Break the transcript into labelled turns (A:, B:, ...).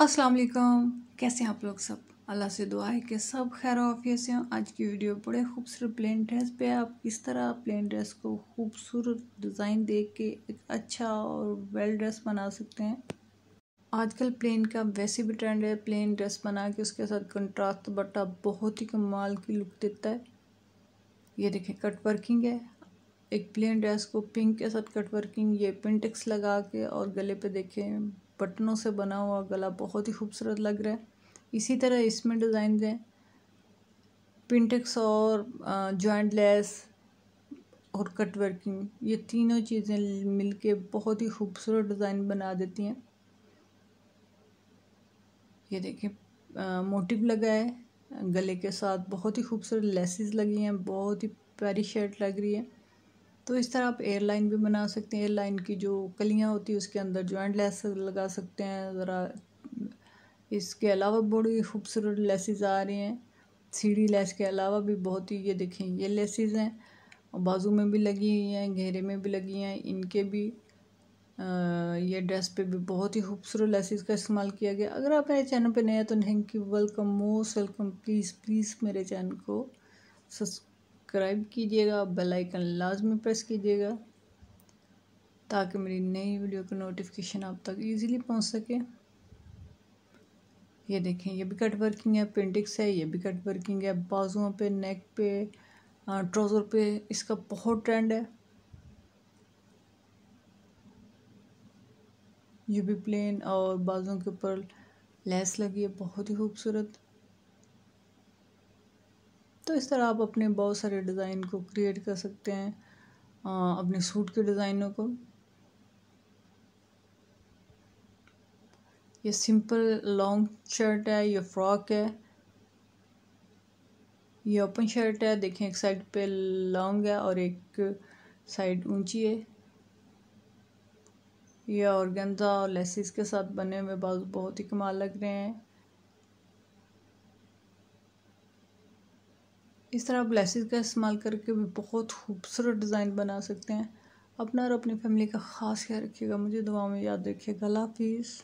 A: अस्सलाम वालेकुम कैसे हैं आप लोग सब अल्लाह से दुआ है कि सब खैर ऑफिस से आज की वीडियो बड़े खूबसूरत प्लेन ड्रेस पे आप किस तरह प्लेन ड्रेस को खूबसूरत डिज़ाइन दे के एक अच्छा और वेल ड्रेस बना सकते हैं आजकल प्लेन का वैसे भी ट्रेंड है प्लेन ड्रेस बना के उसके साथ कंट्रास्ट बट्टा बहुत ही कमाल की लुक देता है ये देखें कट वर्किंग है एक प्लेन ड्रेस को पिंक के साथ कट वर्किंग ये पिंटिक्स लगा के और गले पे देखें बटनों से बना हुआ गला बहुत ही खूबसूरत लग रहा है इसी तरह इसमें डिज़ाइन दें पिंटिक्स और जॉइंट लेस और कट वर्किंग ये तीनों चीज़ें मिलके बहुत ही खूबसूरत डिज़ाइन बना देती हैं ये देखें मोटिव लगा है गले के साथ बहुत ही खूबसूरत लेसेस लगी हैं बहुत ही प्यारी शर्ट लग रही है तो इस तरह आप एयरलाइन भी बना सकते हैं एयरलाइन की जो कलियाँ होती है उसके अंदर जॉइंट लेस लगा सकते हैं ज़रा इसके अलावा बड़ी खूबसूरत लेसेस आ रही हैं सीढ़ी लेस के अलावा भी बहुत ही ये देखें ये लेसेस हैं और बाजू में भी लगी हुई हैं घेरे में भी लगी हैं इनके भी आ, ये ड्रेस पे भी बहुत ही खूबसूरत लेसेज का इस्तेमाल किया गया अगर आप मेरे चैनल पे नए हैं तो thank you welcome most welcome please please मेरे चैनल को सब्सक्राइब सब्सक्राइब कीजिएगा बेल आइकन लाजमी प्रेस कीजिएगा ताकि मेरी नई वीडियो का नोटिफिकेशन आप तक इजीली पहुंच सके ये देखें ये भी कट वर्किंग है पेंटिक्स है ये भी कट वर्किंग है बाजुओं पे नेक पे ट्राउज़र पे इसका बहुत ट्रेंड है ये भी प्लेन और बाजुओं के ऊपर लेस लगी है बहुत ही खूबसूरत तो इस तरह आप अपने बहुत सारे डिज़ाइन को क्रिएट कर सकते हैं अपने सूट के डिज़ाइनों को ये सिंपल लॉन्ग शर्ट है ये फ्रॉक है ये ओपन शर्ट है देखें एक साइड पे लॉन्ग है और एक साइड ऊंची है यह ऑर्गेन्जा और लेसिस के साथ बने हुए बाजू बहुत ही कमाल लग रहे हैं इस तरह आप लेसिस का इस्तेमाल करके भी बहुत खूबसूरत डिज़ाइन बना सकते हैं अपना और अपनी फैमिली का ख़ास ख्याल रखिएगा मुझे दुआ में याद रखिएगा हाफिज़